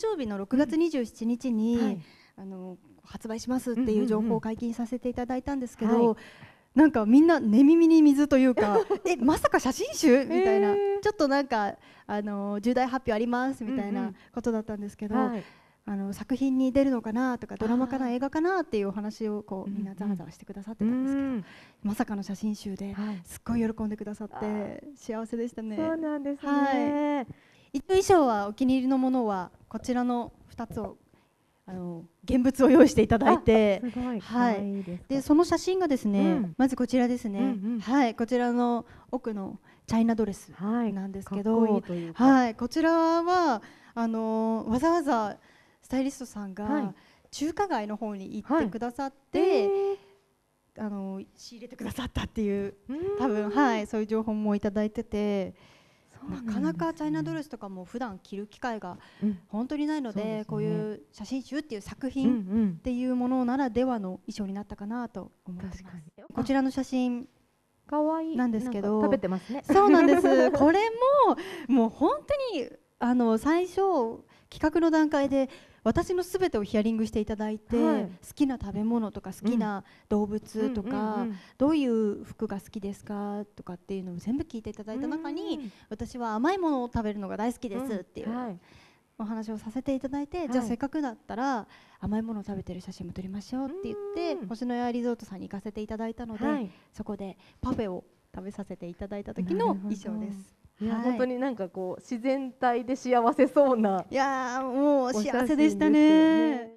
生日の6月27日に、はい、あの発売しますっていう情報を解禁させていただいたんですけど、うんうんうん、なんかみんな寝耳に水というか えまさか写真集みたいな、ちょっとなんかあの重大発表ありますみたいなことだったんですけど。うんうんはいあの作品に出るのかなとかドラマかな映画かなっていうお話をこうみんなざわざわしてくださってたんですけど、うんうん、まさかの写真集ですっごい喜んでくださって幸せでしたね。そうなんですね、はい衣装はお気に入りのものはこちらの2つをあの現物を用意していただいて、いはい、でその写真がですね、うん、まずこちらですね、うんうん、はい、こちらの奥のチャイナドレスなんですけど、はい、こちらはあのわざわざスタイリストさんが中華街の方に行ってくださって。はいあの仕入れてくださったっていう多分はいそういう情報もいただいててなかなかチャイナドレスとかも普段着る機会が本当にないのでうんでね、こういう写真集っていう作品っていうものならではの衣装になったかなと思ってます。こちらの写真いなんですけど食べてますねそうなんです これももう本当にあの最初企画の段階で私のすべてをヒアリングしていただいて、はい、好きな食べ物とか好きな動物とか、どういう服が好きですかとかっていうのを全部聞いていただいた中に、うんうん、私は甘いものを食べるのが大好きですっていう。お話をさせていただいて、じゃあせっかくだったら甘いものを食べてる写真も撮りましょうって言って星のやリゾートさんに行かせていただいたので、はい、そこでパフェを食べさせていただいた時の衣装です。いや、はい、本当になんかこう自然体で幸せそうないやもう幸せでしたね